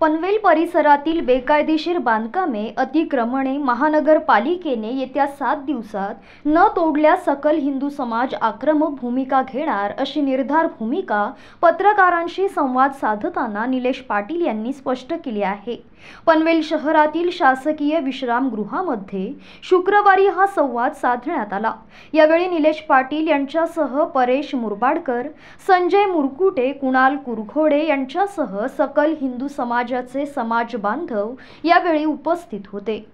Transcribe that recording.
पनवेल परिसरातील बेकायदेशीर बांधकामे अतिक्रमणे महानगरपालिकेने येत्या सात दिवसात न तोडल्या सकल हिंदू समाज आक्रमक भूमिका घेणार अशी निर्धार भूमिका पत्रकारांशी संवाद साधताना निलेश पाटील यांनी स्पष्ट केली आहे पनवेल शहरातील शासकीय विश्रामगृहामध्ये शुक्रवारी हा संवाद साधण्यात आला यावेळी निलेश पाटील यांच्यासह परेश मुरबाडकर संजय मुरकुटे कुणाल कुरघोडे यांच्यासह सकल हिंदू समाज समाजाचे समाज बांधव यावेळी उपस्थित होते